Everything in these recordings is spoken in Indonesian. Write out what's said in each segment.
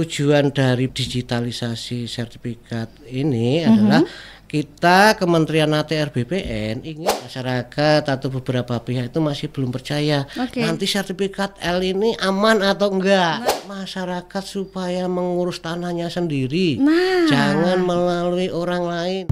tujuan dari digitalisasi sertifikat ini mm -hmm. adalah kita Kementerian ATR BPN ingin masyarakat atau beberapa pihak itu masih belum percaya okay. nanti sertifikat L ini aman atau enggak nah. masyarakat supaya mengurus tanahnya sendiri nah. jangan melalui orang lain.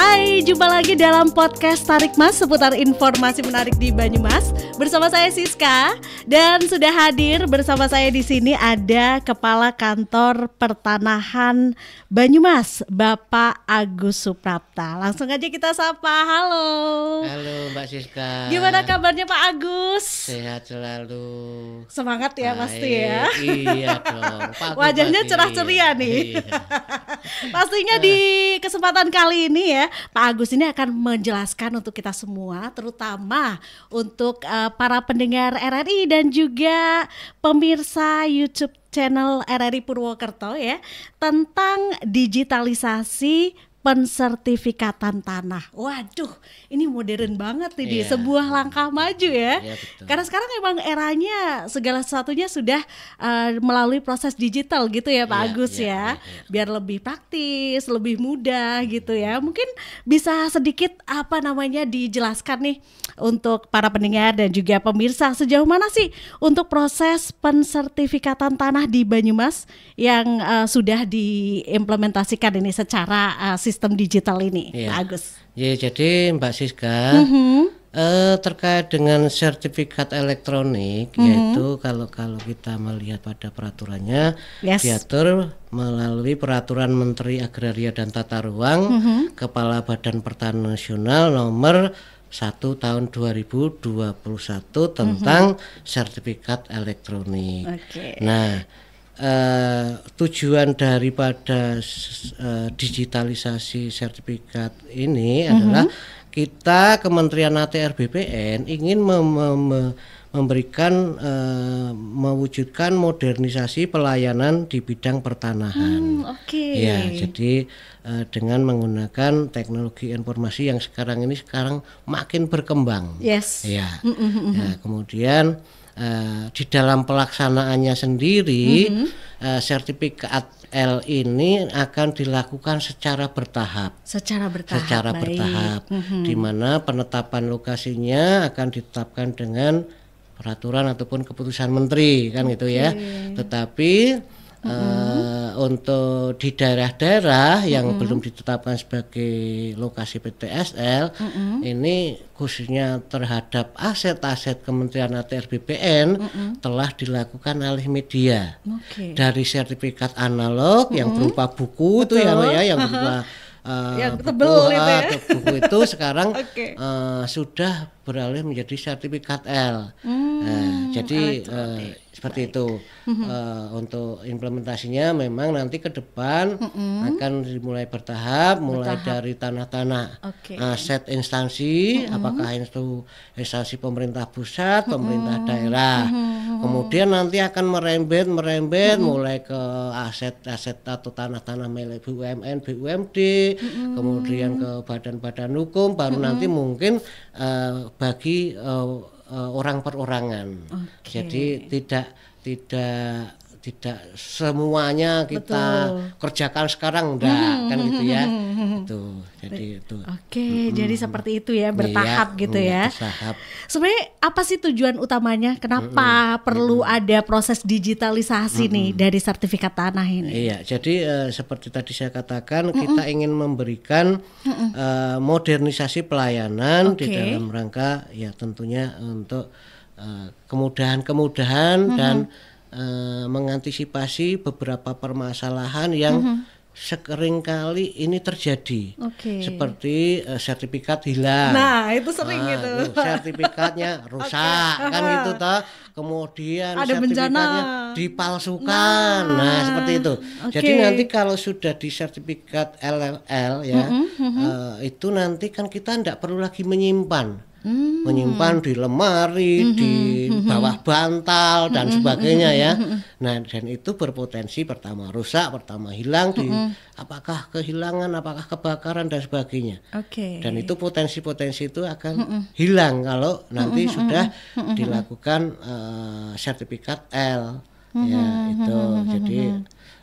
Hai, jumpa lagi dalam podcast Tarik Mas seputar informasi menarik di Banyumas. Bersama saya Siska dan sudah hadir bersama saya di sini ada Kepala Kantor Pertanahan Banyumas, Bapak Agus Suprapta. Langsung aja kita sapa. Halo. Halo Mbak Siska. Gimana kabarnya Pak Agus? Sehat selalu. Semangat ya Baik, pasti ya. Iya dong. Wajahnya cerah ceria nih. Iya. Pastinya di kesempatan kali ini ya Pak Agus ini akan menjelaskan untuk kita semua, terutama untuk uh, para pendengar RRI dan juga pemirsa YouTube channel RRI Purwokerto ya, tentang digitalisasi pensertifikatan tanah. Waduh, ini modern banget ini yeah. Iya. sebuah langkah maju ya. Yeah, iya, Karena sekarang memang eranya segala sesuatunya sudah uh, melalui proses digital gitu ya Pak yeah, Agus yeah, ya. Yeah, yeah. Biar lebih praktis, lebih mudah gitu ya. Mungkin bisa sedikit apa namanya dijelaskan nih untuk para pendengar dan juga pemirsa sejauh mana sih untuk proses pensertifikatan tanah di Banyumas yang uh, sudah diimplementasikan ini secara uh, ekosistem digital ini, ya. Pak Agus? Ya, jadi Mbak Siska, mm -hmm. eh, terkait dengan sertifikat elektronik, mm -hmm. yaitu kalau kalau kita melihat pada peraturannya yes. diatur melalui peraturan Menteri Agraria dan Tata Ruang, mm -hmm. Kepala Badan Pertanian Nasional nomor 1 tahun 2021 tentang mm -hmm. sertifikat elektronik. Okay. Nah, Uh, tujuan daripada uh, digitalisasi sertifikat ini mm -hmm. adalah kita Kementerian ATR BPN ingin mem mem memberikan uh, mewujudkan modernisasi pelayanan di bidang pertanahan. Hmm, Oke. Okay. Ya, jadi uh, dengan menggunakan teknologi informasi yang sekarang ini sekarang makin berkembang. Yes. Ya. ya kemudian uh, di dalam pelaksanaannya sendiri mm -hmm. uh, sertifikat L ini akan dilakukan secara bertahap. Secara bertahap. Secara baik. bertahap. Mm -hmm. Di mana penetapan lokasinya akan ditetapkan dengan peraturan ataupun keputusan menteri kan okay. gitu ya. Tetapi uh, untuk di daerah-daerah yang mm -hmm. belum ditetapkan sebagai lokasi PTSL, mm -hmm. ini khususnya terhadap aset-aset Kementerian ATR BPN mm -hmm. telah dilakukan alih media okay. dari sertifikat analog mm -hmm. yang berupa buku Betul. itu ya, ya yang berupa uh, yang tebel buku, eh, itu ya. buku itu sekarang okay. uh, sudah beralih menjadi sertifikat L. Hmm, uh, jadi ah, seperti Baik. itu mm-hmm. uh, untuk implementasinya memang nanti ke depan mm-hmm. akan dimulai bertahap, bertahap. mulai dari tanah-tanah okay. aset eh, instansi mm-hmm. apakah itu instansi pemerintah pusat mm-hmm. pemerintah daerah mm-hmm. kemudian nanti akan merembet merembet mm-hmm. mulai ke aset-aset atau tanah-tanah milik BUMN BUMD mm-hmm. kemudian ke badan-badan hukum baru mm-hmm. nanti mungkin uh, bagi uh, uh, orang perorangan. Okay. Jadi tidak tidak tidak semuanya kita Betul. kerjakan sekarang enggak hmm, kan gitu ya mm-hmm, mm-hmm, mm-hmm. itu jadi itu oke okay, hmm. jadi seperti itu ya iya, bertahap iya, gitu ya bertahap sebenarnya apa sih tujuan utamanya kenapa hmm, perlu hmm. ada proses digitalisasi hmm. nih dari sertifikat tanah ini iya jadi uh, seperti tadi saya katakan hmm. kita ingin memberikan hmm. uh, modernisasi pelayanan okay. di dalam rangka ya tentunya untuk kemudahan kemudahan-kemudahan hmm. dan Eh, mengantisipasi beberapa permasalahan yang mm -hmm kali ini terjadi okay. seperti uh, sertifikat hilang. Nah itu sering nah, gitu. Sertifikatnya rusak okay. kan itu toh. Kemudian Ada sertifikatnya bencana. dipalsukan. Nah. nah seperti itu. Okay. Jadi nanti kalau sudah di sertifikat LLL ya mm -hmm. uh, itu nanti kan kita tidak perlu lagi menyimpan hmm. menyimpan di lemari, hmm. di hmm, hmm, hmm. bawah bantal hmm. dan sebagainya ya. Nah, dan itu berpotensi pertama rusak, pertama hilang di apakah kehilangan, apakah kebakaran dan sebagainya. Oke. Okay. Dan itu potensi-potensi itu akan hilang kalau nanti sudah dilakukan uh, sertifikat L ya itu. Jadi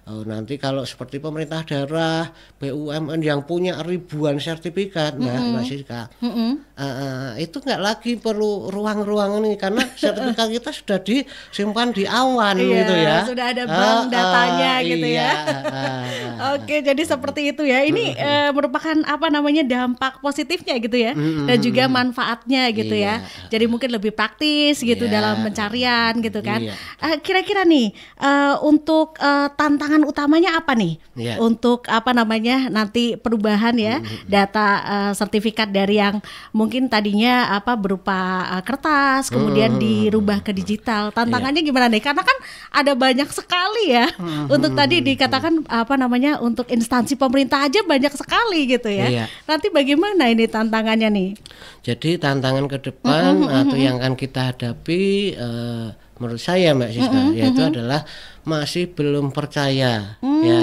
Oh, nanti kalau seperti pemerintah daerah, BUMN yang punya ribuan sertifikat, mm -hmm. Mbak Mbak mm -hmm. Uh, itu nggak lagi perlu ruang-ruangan ini karena sertifikat kita sudah disimpan di awan iya, gitu ya. Sudah ada bank uh, datanya uh, gitu iya, ya. Oke, jadi seperti itu ya. Ini uh, merupakan apa namanya dampak positifnya gitu ya dan juga manfaatnya gitu iya, ya. Jadi mungkin lebih praktis gitu iya, dalam pencarian gitu kan. Iya. Uh, kira-kira nih uh, untuk uh, tantangan utamanya apa nih? Iya. Untuk apa namanya nanti perubahan ya data uh, sertifikat dari yang mungkin mungkin tadinya apa berupa uh, kertas kemudian hmm. dirubah ke digital. Iya. Tantangannya yeah. gimana nih? Karena kan ada banyak sekali ya. Hmm. Untuk tadi hmm. dikatakan apa namanya untuk instansi pemerintah aja banyak sekali gitu ya. Yeah. Nanti bagaimana ini tantangannya nih? Jadi tantangan ke depan -hmm, atau yang akan kita hadapi uh, menurut saya Mbak Siska mm -hmm, yaitu adalah masih belum percaya mm. ya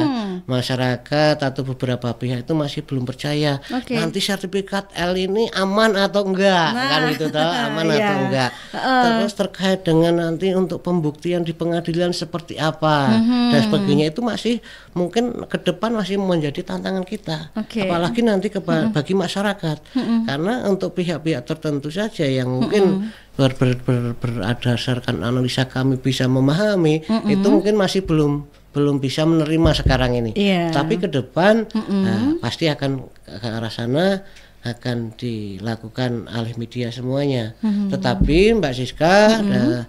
masyarakat atau beberapa pihak itu masih belum percaya okay. nanti sertifikat L ini aman atau enggak nah. kan gitu tahu aman yeah. atau enggak uh. terus terkait dengan nanti untuk pembuktian di pengadilan seperti apa mm -hmm. dan sebagainya itu masih mungkin ke depan masih menjadi tantangan kita okay. apalagi nanti mm -hmm. bagi masyarakat mm -hmm. karena untuk pihak-pihak tertentu saja yang mungkin mm -hmm ber, ber, ber, berdasarkan analisa kami bisa memahami mm hmm itu mungkin masih belum belum bisa menerima sekarang ini. Yeah. Tapi ke depan mm hmm uh, pasti akan ke arah sana akan dilakukan alih media semuanya. Mm -hmm. Tetapi Mbak Siska mm -hmm. uh,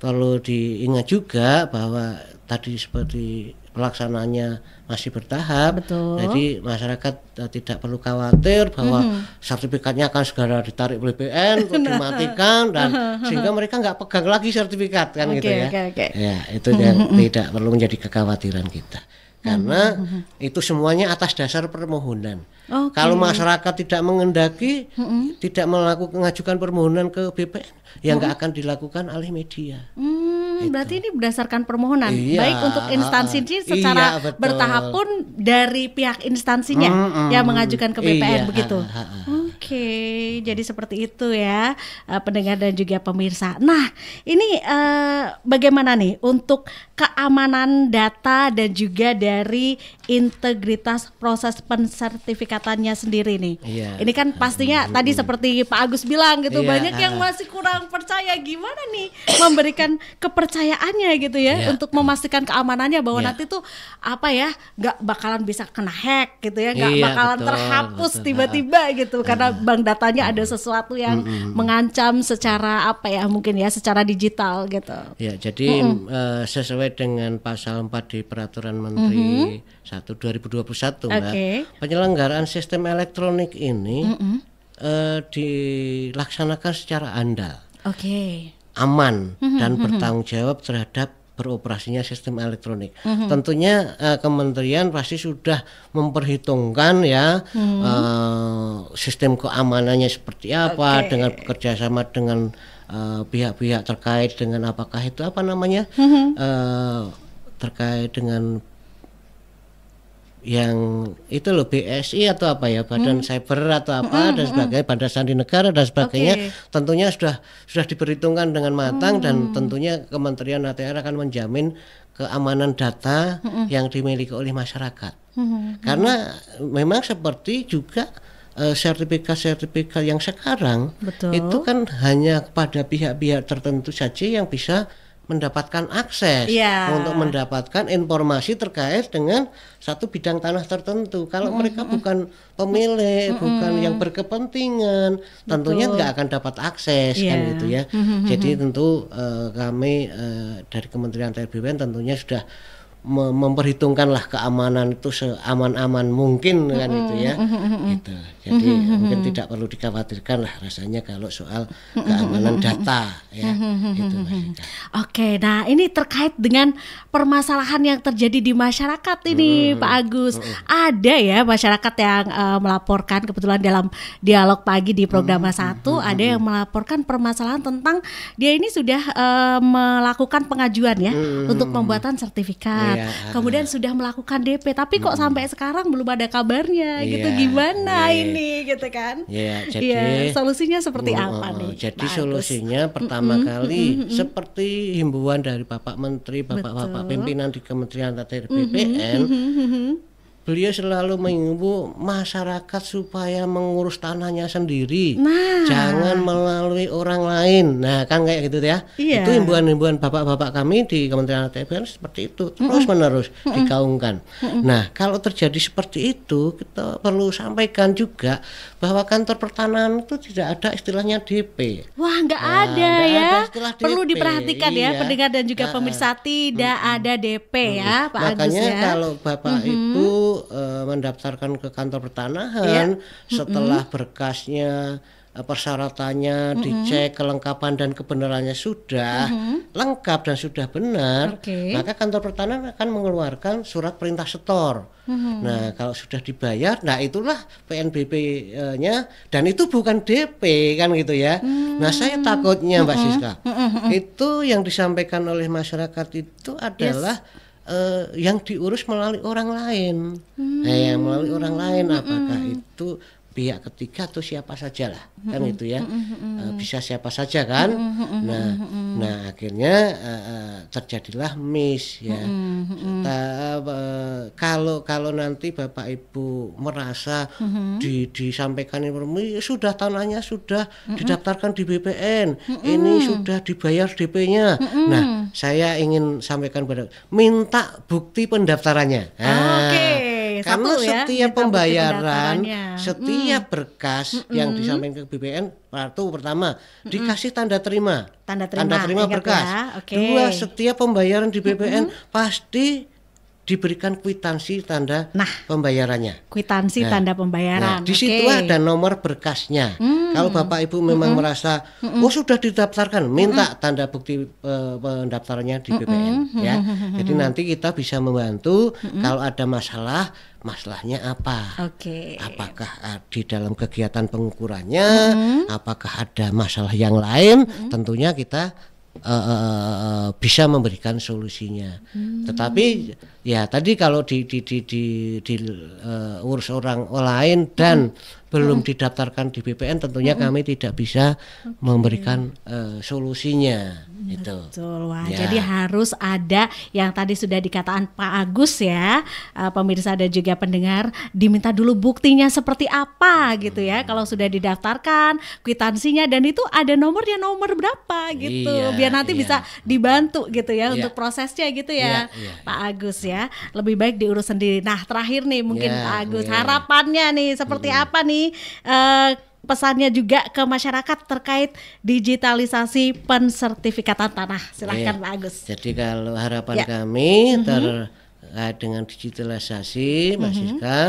perlu diingat juga bahwa tadi seperti pelaksanaannya masih bertahap. Betul. Jadi masyarakat uh, tidak perlu khawatir bahwa mm -hmm. sertifikatnya akan segera ditarik oleh BPN untuk nah. dimatikan dan uh-huh. sehingga mereka nggak pegang lagi sertifikat kan okay, gitu ya. Okay, okay. Ya itu mm-hmm. tidak perlu menjadi kekhawatiran kita karena mm -hmm. itu semuanya atas dasar permohonan. Okay. Kalau masyarakat tidak mengendaki, mm -hmm. tidak melakukan mengajukan permohonan ke BPN, yang nggak mm -hmm. akan dilakukan oleh media. Mm -hmm. Hmm, gitu. berarti ini berdasarkan permohonan. Iya, Baik untuk instansi uh, uh, secara iya, bertahap pun dari pihak instansinya uh, uh, yang mengajukan ke BPN iya, begitu. Uh, uh, uh. Oke, jadi seperti itu ya uh, pendengar dan juga pemirsa. Nah, ini uh, bagaimana nih untuk keamanan data dan juga dari integritas proses pensertifikatannya sendiri nih. Yeah. Ini kan pastinya uh, tadi uh, seperti Pak Agus bilang gitu, yeah, banyak yang ah. masih kurang percaya gimana nih memberikan kepercayaannya gitu ya yeah. untuk memastikan keamanannya bahwa iya. nanti tuh apa ya nggak bakalan bisa kena hack gitu ya, nggak iya, bakalan betul, terhapus tiba-tiba ah, ah. gitu karena bank datanya ada sesuatu yang mm-hmm. mengancam secara apa ya mungkin ya secara digital gitu. Ya, jadi mm-hmm. uh, sesuai dengan pasal 4 di peraturan menteri mm-hmm. 1 2021 okay. Mbak. Penyelenggaraan sistem elektronik ini mm-hmm. uh, dilaksanakan secara andal. Oke. Okay. Aman mm-hmm, dan mm-hmm. bertanggung jawab terhadap beroperasinya sistem elektronik. Mm -hmm. Tentunya uh, kementerian pasti sudah memperhitungkan ya mm -hmm. uh, sistem keamanannya seperti apa okay. dengan bekerjasama dengan eh, pihak-pihak uh, pihak terkait dengan apakah itu apa namanya mm -hmm. uh, terkait dengan yang itu loh BSI atau apa ya badan hmm. cyber atau apa hmm, dan hmm, sebagainya hmm. badan sandi negara dan sebagainya okay. tentunya sudah sudah diperhitungkan dengan matang hmm. dan tentunya Kementerian ATR akan menjamin keamanan data hmm. yang dimiliki oleh masyarakat hmm. hmm karena memang seperti juga eh, sertifikat-sertifikat uh, yang sekarang Betul. itu kan hanya pada pihak-pihak tertentu saja yang bisa mendapatkan akses yeah. untuk mendapatkan informasi terkait dengan satu bidang tanah tertentu. Kalau -hmm. mereka bukan pemilik, -hmm. bukan yang berkepentingan, tentunya nggak akan dapat akses yeah. kan iya. gitu ya. -hmm. Jadi tentu uh, kami uh, dari Kementerian TBWN tentunya sudah memperhitungkanlah keamanan itu seaman-aman mungkin kan mm itu ya -hmm. gitu jadi -hmm. mungkin tidak perlu dikhawatirkan lah rasanya kalau soal keamanan data ya gitu Mas Oke, nah ini terkait dengan permasalahan yang terjadi di masyarakat ini, hmm. Pak Agus. Hmm. Ada ya masyarakat yang uh, melaporkan kebetulan dalam dialog pagi di program hmm. satu hmm. ada yang melaporkan permasalahan tentang dia ini sudah uh, melakukan pengajuan ya hmm. untuk pembuatan sertifikat, yeah. kemudian sudah melakukan DP, tapi kok sampai sekarang belum ada kabarnya, yeah. gitu iya, gimana yeah. ini, gitu kan? Ya, yeah, jadi yeah, solusinya seperti uh, apa nih? Jadi Pak solusinya Agus? pertama mm kali mm seperti himbauan dari Bapak Menteri, Bapak-bapak pimpinan di Kementerian ATR BPN mhm, mhm, mhm, beliau selalu mengimbau masyarakat supaya mengurus tanahnya sendiri, nah. jangan melalui orang lain. Nah, kan kayak gitu ya. Iya. Itu imbuan-imbuan bapak-bapak kami di Kementerian TPN kan seperti itu terus menerus mm -mm. dikaungkan. Mm -mm. Nah, kalau terjadi seperti itu, kita perlu sampaikan juga bahwa kantor pertanahan itu tidak ada istilahnya DP. Wah, nggak nah, ada ya. Ada perlu DP. diperhatikan ya, iya. ya, pendengar dan juga nah, pemirsa tidak mm -hmm. ada DP ya, Pak Makanya Agus ya. Makanya kalau bapak mm -hmm. itu uh, mendaftarkan ke kantor pertanahan yeah. setelah mm -hmm. berkasnya eh, persyaratannya mm -hmm. dicek kelengkapan dan kebenarannya sudah mm -hmm. lengkap dan sudah benar okay. maka kantor pertanahan akan mengeluarkan surat perintah setor mm -hmm. nah kalau sudah dibayar nah itulah PNBP-nya dan itu bukan DP kan gitu ya nah, mm -hmm. nah saya takutnya mm -hmm. Mbak Siska mm -hmm. itu yang disampaikan oleh masyarakat itu adalah yes uh, yang diurus melalui orang lain. Hmm. Nah, yang melalui orang lain hmm, apakah hmm. itu pihak ketiga atau siapa saja lah kan mm -hmm. itu ya mm -hmm. uh, bisa siapa saja kan mm -hmm. nah nah akhirnya uh, terjadilah miss ya Ta, uh, kalau kalau nanti bapak ibu merasa mm-hmm. di, disampaikan informasi ya sudah tanahnya sudah didaftarkan di BPN ini sudah dibayar DP-nya nah saya ingin sampaikan pada minta bukti pendaftarannya ah, oke okay. Nah, ya. Karena setiap pembayaran, setiap hmm. berkas hmm. yang disampaikan ke BPN kartu pertama hmm. dikasih tanda terima. Tanda terima, tanda terima berkas. Ya. Okay. Dua, setiap pembayaran di BPN hmm. pasti diberikan kwitansi tanda nah, pembayarannya. Kwitansi nah, tanda pembayaran. Nah, di situ okay. ada nomor berkasnya. Hmm. Kalau Bapak Ibu memang hmm. merasa hmm. oh sudah didaftarkan, minta hmm. tanda bukti uh, pendaftarannya di hmm, BPN hmm, hmm. ya. Jadi nanti kita bisa membantu hmm. kalau ada masalah masalahnya apa? Oke. Okay. Apakah e, di dalam kegiatan pengukurannya, mm -hmm. apakah ada masalah yang lain? Mm -hmm. Tentunya kita uh, uh, uh, bisa memberikan solusinya. Hmm. Tetapi ya tadi kalau di di di di, di uh, urus orang lain dan hmm belum hmm. didaftarkan di BPN tentunya hmm. kami tidak bisa okay. memberikan uh, solusinya hmm, itu. Betul. ya. jadi harus ada yang tadi sudah dikatakan Pak Agus ya, uh, pemirsa dan juga pendengar diminta dulu buktinya seperti apa gitu ya. Hmm. Kalau sudah didaftarkan, kwitansinya dan itu ada nomornya nomor berapa gitu. Iya, Biar nanti iya. bisa dibantu gitu ya iya. untuk prosesnya gitu ya. Iya, iya, iya. Pak Agus ya, lebih baik diurus sendiri. Nah, terakhir nih mungkin iya, Pak Agus iya. harapannya nih seperti hmm. apa nih nih eh, uh, pesannya juga ke masyarakat terkait digitalisasi pensertifikatan tanah. Silahkan iya. Pak Agus. Jadi kalau harapan ya. kami mhm. terkait dengan digitalisasi, Mas mm Siska,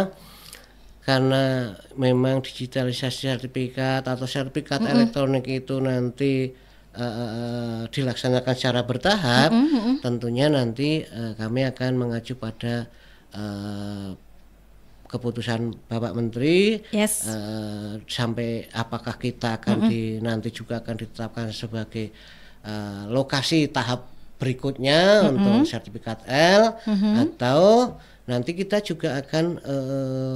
karena memang digitalisasi sertifikat atau sertifikat mm -hmm. elektronik itu nanti uh, dilaksanakan secara bertahap, mm -hmm. tentunya nanti uh, kami akan mengacu pada uh, keputusan Bapak Menteri yes. uh, sampai apakah kita akan mm -hmm. di nanti juga akan ditetapkan sebagai uh, lokasi tahap berikutnya mm -hmm. untuk sertifikat L mm -hmm. atau nanti kita juga akan uh,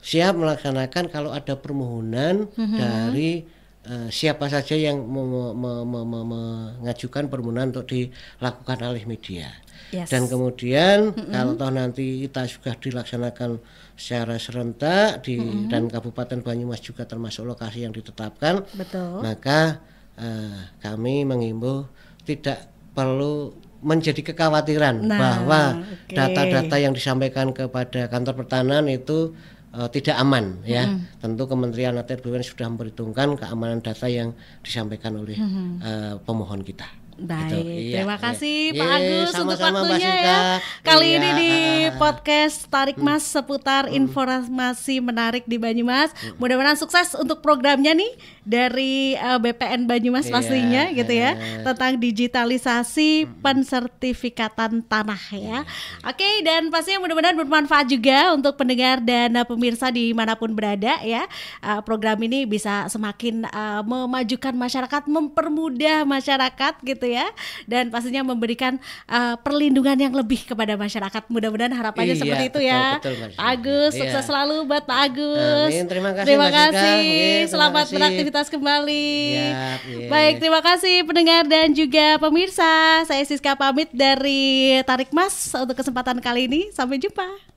siap melaksanakan kalau ada permohonan mm -hmm. dari Eh, siapa saja yang mengajukan permohonan untuk dilakukan alih media. Yes. Dan kemudian mm -hmm. kalau toh nanti kita sudah dilaksanakan secara serentak di mm -hmm. dan Kabupaten Banyumas juga termasuk lokasi yang ditetapkan, Betul. maka uh, kami mengimbau tidak perlu menjadi kekhawatiran nah, bahwa data-data okay. Data -data yang disampaikan kepada kantor pertanahan itu uh, tidak aman ya. -hmm. Tentu Kementerian ATR BUMN sudah memperhitungkan keamanan data yang disampaikan oleh -hmm. uh, pemohon kita. Gitu. Baik, gitu. terima iya. kasih iya. Pak Agus sama untuk waktunya Mbak ya. Kali iya. ini di podcast Tarik hmm. Mas hmm. seputar hmm. informasi menarik di Banyumas. Hmm. Mudah-mudahan sukses untuk programnya nih dari uh, eh, BPN Banyumas iya, pastinya gitu ya iya. tentang digitalisasi hmm. pensertifikatan tanah ya. Oke, dan pastinya mudah-mudahan bermanfaat juga untuk pendengar dan eh, pemirsa dimanapun berada ya. Uh, program ini bisa semakin uh, memajukan masyarakat, mempermudah masyarakat gitu ya dan pastinya memberikan uh, perlindungan yang lebih kepada masyarakat. Mudah-mudahan harapannya iya, seperti itu ya. Betul, Pak Agus iya. sukses selalu buat Pak Agus. Amin. Terima kasih. Terima kasih. terima Selamat kasih. beraktivitas kembali. Iya. Baik, terima kasih pendengar dan juga pemirsa. Saya Siska pamit dari Tarik Mas untuk kesempatan kali ini. Sampai jumpa.